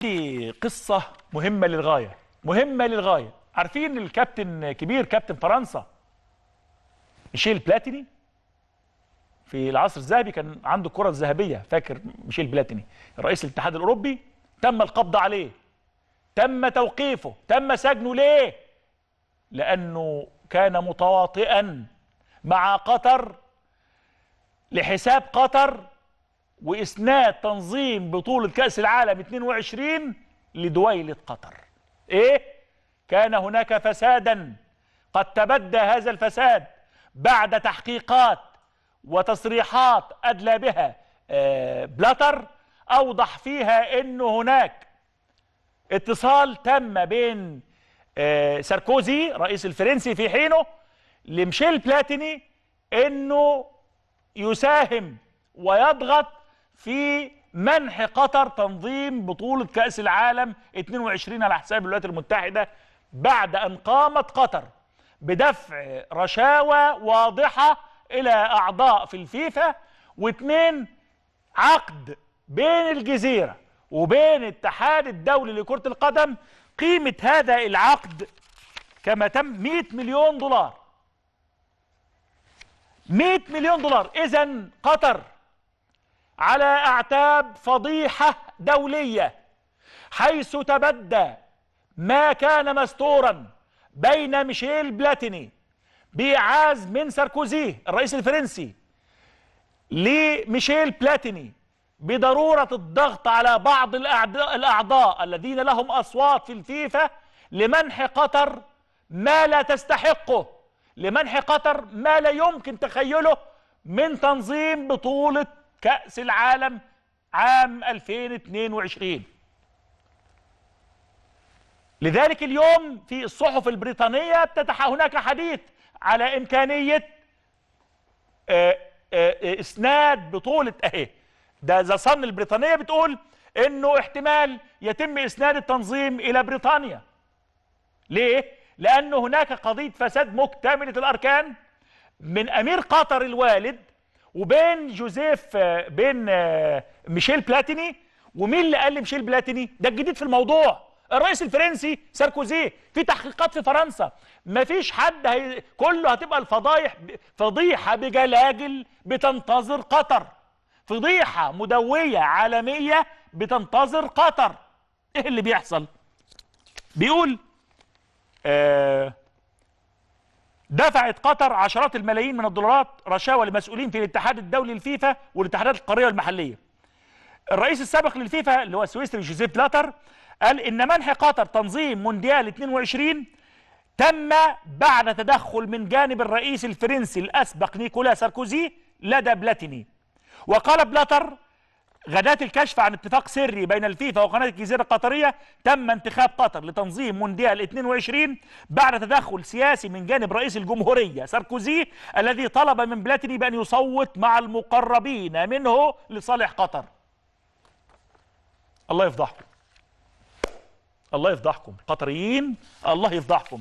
دي قصة مهمة للغاية مهمة للغاية عارفين الكابتن كبير كابتن فرنسا ميشيل بلاتيني في العصر الذهبي كان عنده الكرة الذهبية فاكر ميشيل بلاتيني رئيس الاتحاد الأوروبي تم القبض عليه تم توقيفه تم سجنه ليه لأنه كان متواطئا مع قطر لحساب قطر وإسناد تنظيم بطولة كأس العالم 22 لدويلة قطر إيه؟ كان هناك فسادا قد تبدى هذا الفساد بعد تحقيقات وتصريحات أدلى بها آه، بلاتر أوضح فيها انه هناك اتصال تم بين آه، ساركوزي رئيس الفرنسي في حينه لميشيل بلاتيني أنه يساهم ويضغط في منح قطر تنظيم بطولة كأس العالم 22 على حساب الولايات المتحدة بعد أن قامت قطر بدفع رشاوى واضحة إلى أعضاء في الفيفا واثنين عقد بين الجزيرة وبين الاتحاد الدولي لكرة القدم قيمة هذا العقد كما تم 100 مليون دولار 100 مليون دولار إذا قطر على أعتاب فضيحة دولية حيث تبدى ما كان مستورا بين ميشيل بلاتيني بيعاز من ساركوزي الرئيس الفرنسي لميشيل بلاتيني بضرورة الضغط على بعض الأعضاء الذين لهم أصوات في الفيفا لمنح قطر ما لا تستحقه لمنح قطر ما لا يمكن تخيله من تنظيم بطولة كأس العالم عام 2022 لذلك اليوم في الصحف البريطانية افتتح هناك حديث على إمكانية آه، آه، آه، إسناد بطولة أهي إيه، ده ذا صن البريطانية بتقول إنه احتمال يتم إسناد التنظيم إلى بريطانيا ليه؟ لأنه هناك قضية فساد مكتملة الأركان من أمير قطر الوالد وبين جوزيف آه، بين آه، ميشيل بلاتيني ومين اللي قال لميشيل بلاتيني ده الجديد في الموضوع الرئيس الفرنسي ساركوزي في تحقيقات في فرنسا مفيش حد هي... كله هتبقى الفضايح ب... فضيحه بجلاجل بتنتظر قطر فضيحه مدويه عالميه بتنتظر قطر ايه اللي بيحصل بيقول آه دفعت قطر عشرات الملايين من الدولارات رشاوى لمسؤولين في الاتحاد الدولي للفيفا والاتحادات القاريه والمحليه. الرئيس السابق للفيفا اللي هو السويسري جوزيف بلاتر قال ان منح قطر تنظيم مونديال 22 تم بعد تدخل من جانب الرئيس الفرنسي الاسبق نيكولا ساركوزي لدى بلاتيني. وقال بلاتر غداة الكشف عن اتفاق سري بين الفيفا وقناة الجزيرة القطرية تم انتخاب قطر لتنظيم مونديال 22 بعد تدخل سياسي من جانب رئيس الجمهورية ساركوزي الذي طلب من بلاتيني بأن يصوت مع المقربين منه لصالح قطر الله يفضحكم الله يفضحكم قطريين الله يفضحكم